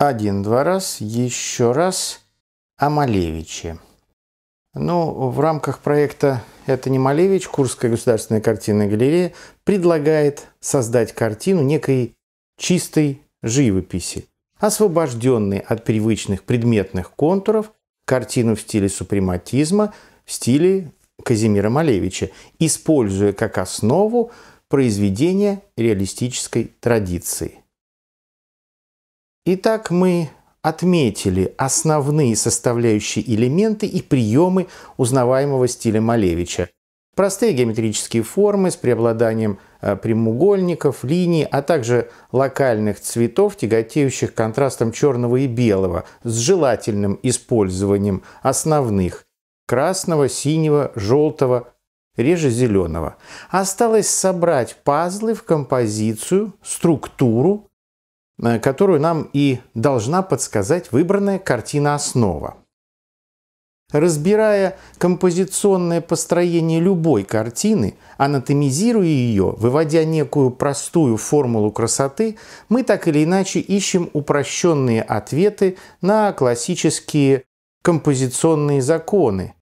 один-два раз, еще раз о Малевиче. Ну, в рамках проекта «Это не Малевич» Курская государственная картинная галерея предлагает создать картину некой чистой живописи, освобожденной от привычных предметных контуров, картину в стиле супрематизма, в стиле Казимира Малевича, используя как основу произведения реалистической традиции – Итак, мы отметили основные составляющие элементы и приемы узнаваемого стиля Малевича. Простые геометрические формы с преобладанием э, прямоугольников, линий, а также локальных цветов, тяготеющих контрастом черного и белого, с желательным использованием основных красного, синего, желтого, реже зеленого. Осталось собрать пазлы в композицию, структуру Э, которую нам и должна подсказать выбранная картина основа. Разбирая композиционное построение любой картины, анатомизируя ее, выводя некую простую формулу красоты, мы так или иначе ищем упрощенные ответы на классические композиционные законы,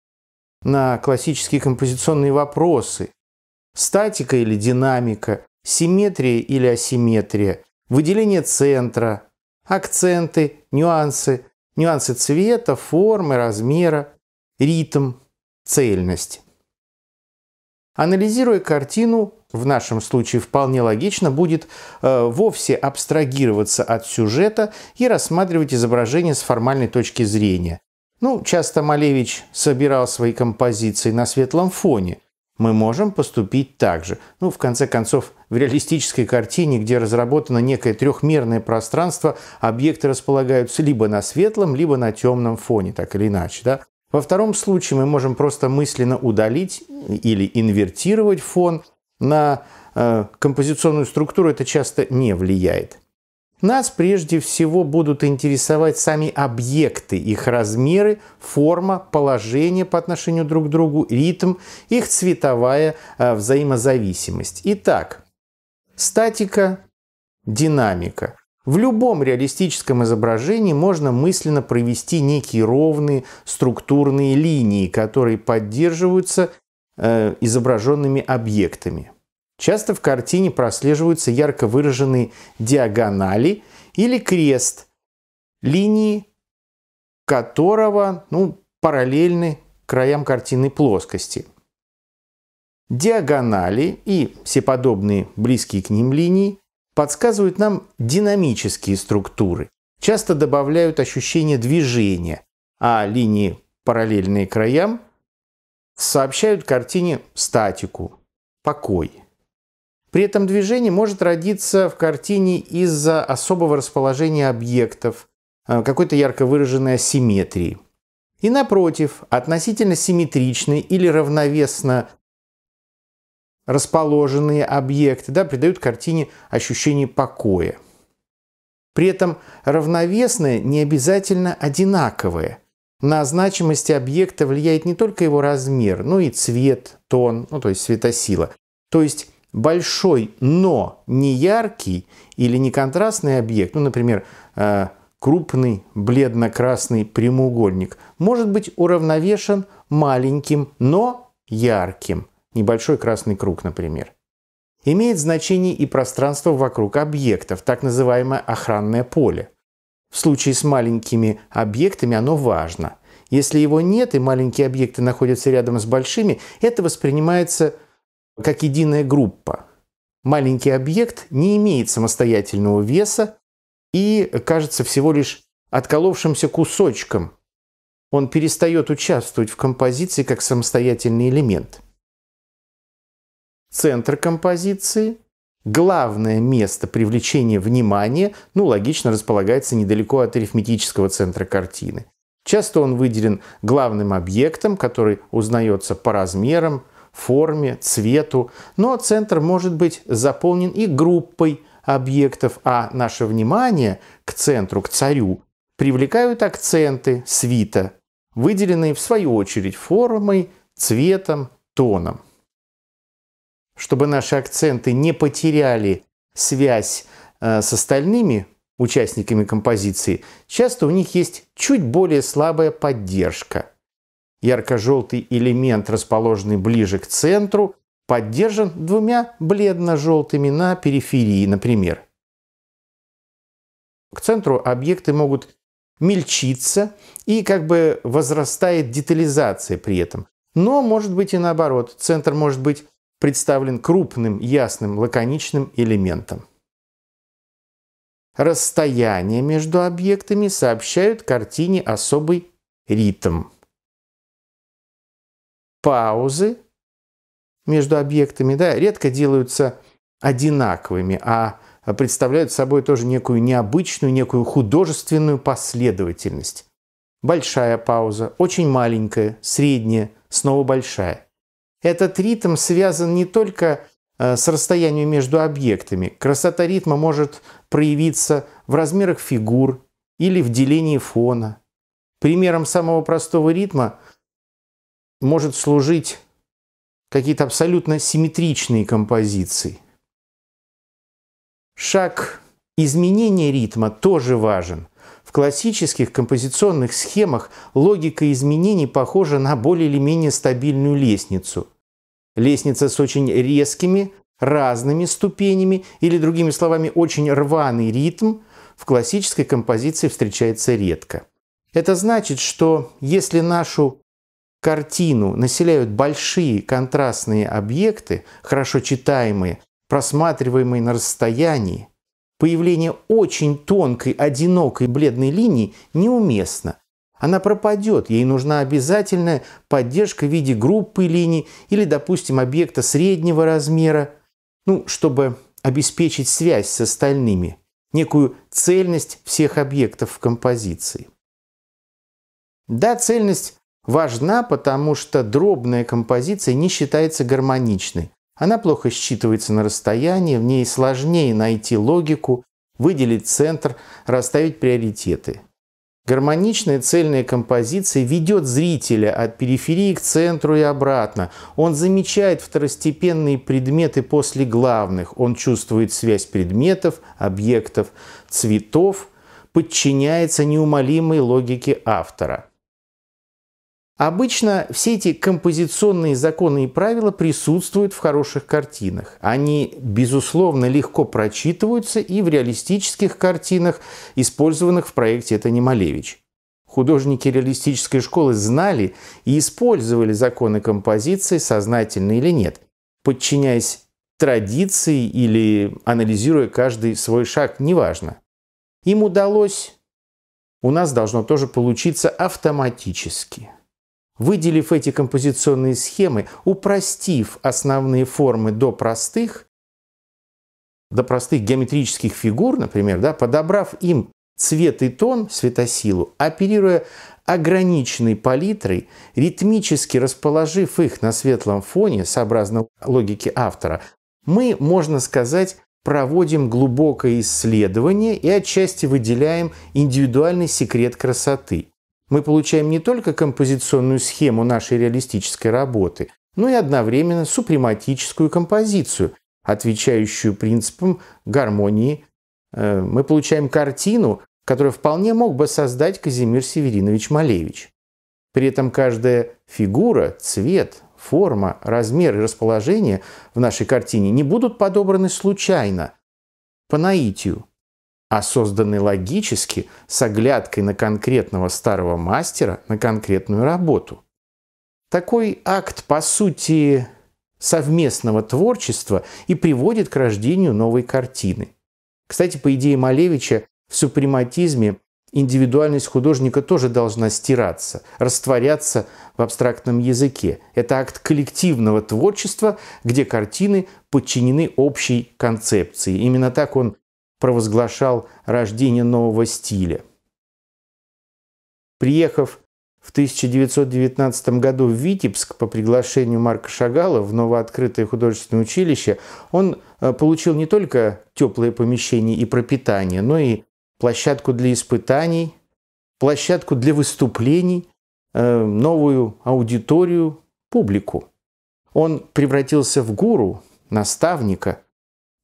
на классические композиционные вопросы. Статика или динамика, симметрия или асимметрия, выделение центра, акценты, нюансы, нюансы цвета, формы, размера, ритм, цельность. Анализируя картину, в нашем случае вполне логично будет э, вовсе абстрагироваться от сюжета и рассматривать изображение с формальной точки зрения. Ну, часто Малевич собирал свои композиции на светлом фоне – мы можем поступить так же. Ну, в конце концов, в реалистической картине, где разработано некое трехмерное пространство, объекты располагаются либо на светлом, либо на темном фоне, так или иначе. Да? Во втором случае мы можем просто мысленно удалить или инвертировать фон. На э, композиционную структуру это часто не влияет. Нас прежде всего будут интересовать сами объекты, их размеры, форма, положение по отношению друг к другу, ритм, их цветовая э, взаимозависимость. Итак, статика, динамика. В любом реалистическом изображении можно мысленно провести некие ровные структурные линии, которые поддерживаются э, изображенными объектами. Часто в картине прослеживаются ярко выраженные диагонали или крест, линии которого ну, параллельны краям картины плоскости. Диагонали и все подобные близкие к ним линии подсказывают нам динамические структуры, часто добавляют ощущение движения, а линии, параллельные краям, сообщают картине статику, покой. При этом движение может родиться в картине из-за особого расположения объектов, э, какой-то ярко выраженной асимметрии. И напротив, относительно симметричные или равновесно расположенные объекты да, придают картине ощущение покоя. При этом равновесные не обязательно одинаковые. На значимость объекта влияет не только его размер, но и цвет, тон, ну, то есть светосила. То есть большой, но не яркий или не контрастный объект, ну, например, э, крупный бледно-красный прямоугольник, может быть уравновешен маленьким, но ярким, небольшой красный круг, например. Имеет значение и пространство вокруг объектов, так называемое охранное поле. В случае с маленькими объектами оно важно. Если его нет и маленькие объекты находятся рядом с большими, это воспринимается как единая группа. Маленький объект не имеет самостоятельного веса и кажется всего лишь отколовшимся кусочком. Он перестает участвовать в композиции как самостоятельный элемент. Центр композиции, главное место привлечения внимания, ну, логично, располагается недалеко от арифметического центра картины. Часто он выделен главным объектом, который узнается по размерам, форме, цвету, но ну, а центр может быть заполнен и группой объектов, а наше внимание к центру, к царю, привлекают акценты свита, выделенные в свою очередь формой, цветом, тоном. Чтобы наши акценты не потеряли связь э, с остальными участниками композиции, часто у них есть чуть более слабая поддержка – Ярко-желтый элемент, расположенный ближе к центру, поддержан двумя бледно-желтыми на периферии, например. К центру объекты могут мельчиться и как бы возрастает детализация при этом. Но может быть и наоборот, центр может быть представлен крупным, ясным, лаконичным элементом. Расстояние между объектами сообщают картине особый ритм паузы между объектами да, редко делаются одинаковыми, а представляют собой тоже некую необычную, некую художественную последовательность. Большая пауза, очень маленькая, средняя, снова большая. Этот ритм связан не только э, с расстоянием между объектами. Красота ритма может проявиться в размерах фигур или в делении фона. Примером самого простого ритма может служить какие-то абсолютно симметричные композиции. Шаг изменения ритма тоже важен. В классических композиционных схемах логика изменений похожа на более или менее стабильную лестницу. Лестница с очень резкими, разными ступенями или, другими словами, очень рваный ритм в классической композиции встречается редко. Это значит, что если нашу картину населяют большие контрастные объекты, хорошо читаемые, просматриваемые на расстоянии, появление очень тонкой, одинокой бледной линии неуместно. Она пропадет, ей нужна обязательная поддержка в виде группы линий или, допустим, объекта среднего размера, ну, чтобы обеспечить связь с остальными, некую цельность всех объектов в композиции. Да, цельность важна, потому что дробная композиция не считается гармоничной. Она плохо считывается на расстоянии, в ней сложнее найти логику, выделить центр, расставить приоритеты. Гармоничная цельная композиция ведет зрителя от периферии к центру и обратно. Он замечает второстепенные предметы после главных. Он чувствует связь предметов, объектов, цветов, подчиняется неумолимой логике автора. Обычно все эти композиционные законы и правила присутствуют в хороших картинах. Они, безусловно, легко прочитываются и в реалистических картинах, использованных в проекте «Это не Малевич». Художники реалистической школы знали и использовали законы композиции, сознательно или нет, подчиняясь традиции или анализируя каждый свой шаг, неважно. Им удалось, у нас должно тоже получиться автоматически – Выделив эти композиционные схемы, упростив основные формы до простых, до простых геометрических фигур, например, да, подобрав им цвет и тон, светосилу, оперируя ограниченной палитрой, ритмически расположив их на светлом фоне, сообразно логике автора, мы, можно сказать, проводим глубокое исследование и отчасти выделяем индивидуальный секрет красоты. Мы получаем не только композиционную схему нашей реалистической работы, но и одновременно супрематическую композицию, отвечающую принципам гармонии. Э, мы получаем картину, которую вполне мог бы создать Казимир Северинович Малевич. При этом каждая фигура, цвет, форма, размер и расположение в нашей картине не будут подобраны случайно, по наитию, а созданы логически с оглядкой на конкретного старого мастера, на конкретную работу. Такой акт, по сути, совместного творчества и приводит к рождению новой картины. Кстати, по идее Малевича, в супрематизме индивидуальность художника тоже должна стираться, растворяться в абстрактном языке. Это акт коллективного творчества, где картины подчинены общей концепции. Именно так он провозглашал рождение нового стиля. Приехав в 1919 году в Витебск по приглашению Марка Шагала в новооткрытое художественное училище, он э, получил не только теплое помещение и пропитание, но и площадку для испытаний, площадку для выступлений, э, новую аудиторию, публику. Он превратился в гуру, наставника,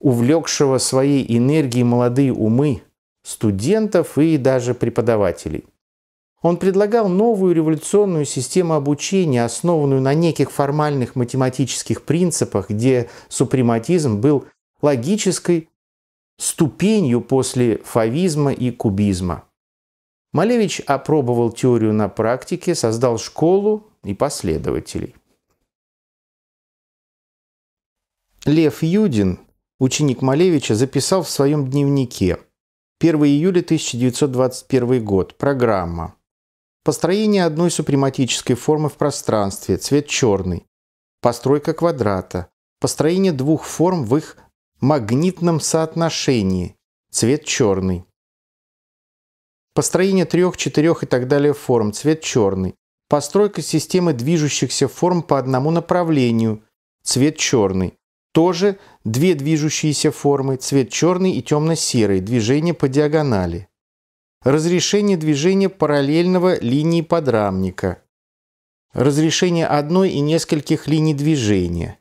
увлекшего своей энергией молодые умы, студентов и даже преподавателей. Он предлагал новую революционную систему обучения, основанную на неких формальных математических принципах, где супрематизм был логической ступенью после фавизма и кубизма. Малевич опробовал теорию на практике, создал школу и последователей. Лев Юдин – ученик Малевича, записал в своем дневнике. 1 июля 1921 год. Программа. Построение одной супрематической формы в пространстве, цвет черный. Постройка квадрата. Построение двух форм в их магнитном соотношении, цвет черный. Построение трех, четырех и так далее форм, цвет черный. Постройка системы движущихся форм по одному направлению, цвет черный. Тоже две движущиеся формы, цвет черный и темно-серый, движение по диагонали. Разрешение движения параллельного линии подрамника. Разрешение одной и нескольких линий движения.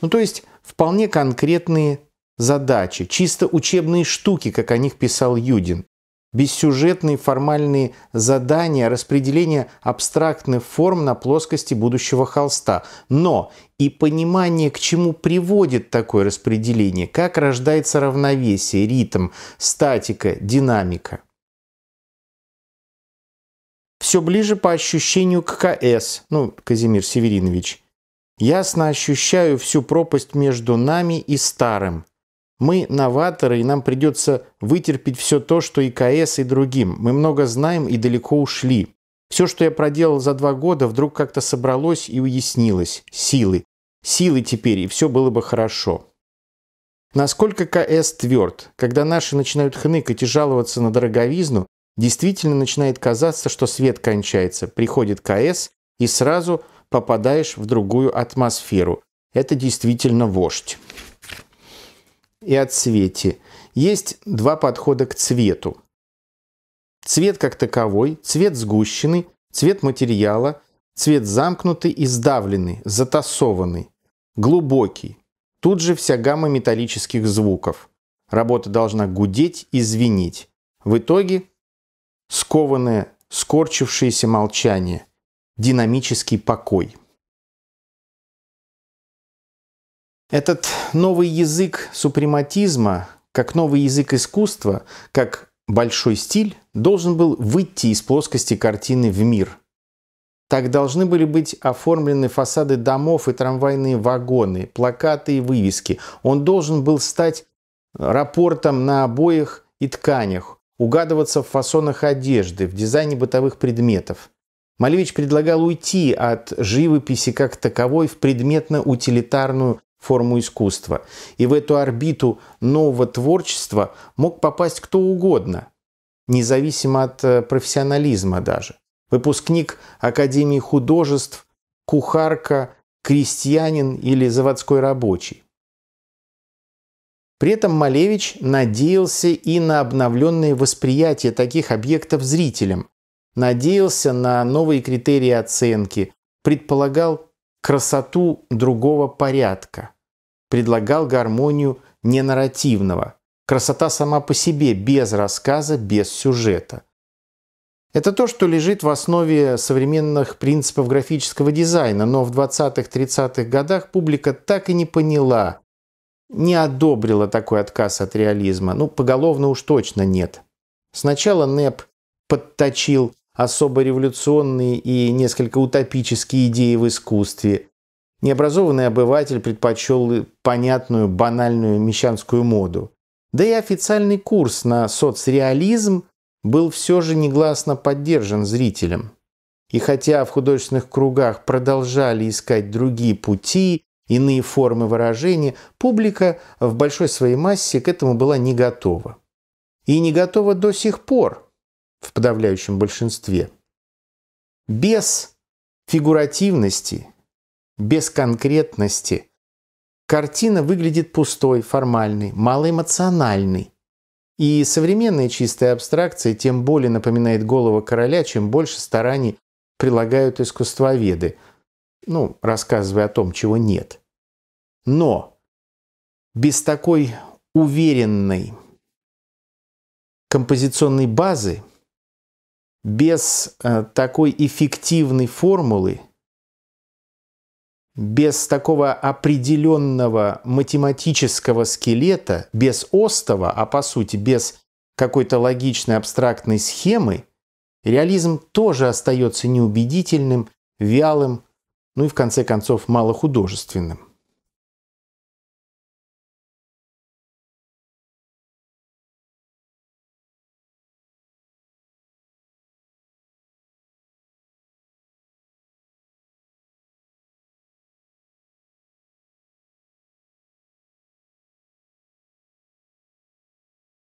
Ну то есть вполне конкретные задачи, чисто учебные штуки, как о них писал Юдин бессюжетные формальные задания, распределение абстрактных форм на плоскости будущего холста. Но и понимание, к чему приводит такое распределение, как рождается равновесие, ритм, статика, динамика. Все ближе по ощущению к КС, ну, Казимир Северинович. Ясно ощущаю всю пропасть между нами и старым – мы новаторы, и нам придется вытерпеть все то, что и КС, и другим. Мы много знаем и далеко ушли. Все, что я проделал за два года, вдруг как-то собралось и уяснилось. Силы. Силы теперь, и все было бы хорошо. Насколько КС тверд? Когда наши начинают хныкать и жаловаться на дороговизну, действительно начинает казаться, что свет кончается. Приходит КС, и сразу попадаешь в другую атмосферу. Это действительно вождь и о цвете. Есть два подхода к цвету. Цвет как таковой, цвет сгущенный, цвет материала, цвет замкнутый и сдавленный, затасованный, глубокий. Тут же вся гамма металлических звуков. Работа должна гудеть и звенеть. В итоге скованное, скорчившееся молчание, динамический покой – Этот новый язык супрематизма, как новый язык искусства, как большой стиль, должен был выйти из плоскости картины в мир. Так должны были быть оформлены фасады домов и трамвайные вагоны, плакаты и вывески. Он должен был стать рапортом на обоях и тканях, угадываться в фасонах одежды, в дизайне бытовых предметов – Малевич предлагал уйти от живописи как таковой в предметно-утилитарную форму искусства. И в эту орбиту нового творчества мог попасть кто угодно, независимо от э, профессионализма даже. Выпускник Академии художеств, кухарка, крестьянин или заводской рабочий. При этом Малевич надеялся и на обновленное восприятие таких объектов зрителям, надеялся на новые критерии оценки, предполагал красоту другого порядка предлагал гармонию ненарративного. Красота сама по себе, без рассказа, без сюжета. Это то, что лежит в основе современных принципов графического дизайна, но в 20-30-х годах публика так и не поняла, не одобрила такой отказ от реализма. Ну, поголовно уж точно нет. Сначала НЭП подточил особо революционные и несколько утопические идеи в искусстве. Необразованный обыватель предпочел понятную банальную мещанскую моду. Да и официальный курс на соцреализм был все же негласно поддержан зрителем. И хотя в художественных кругах продолжали искать другие пути, иные формы выражения, публика в большой своей массе к этому была не готова. И не готова до сих пор в подавляющем большинстве. Без фигуративности без конкретности. Картина выглядит пустой, формальной, малоэмоциональной. И современная чистая абстракция тем более напоминает голову короля, чем больше стараний прилагают искусствоведы, ну, рассказывая о том, чего нет. Но без такой уверенной композиционной базы, без э, такой эффективной формулы – без такого определенного математического скелета, без остова, а по сути без какой-то логичной абстрактной схемы, реализм тоже остается неубедительным, вялым, ну и в конце концов малохудожественным.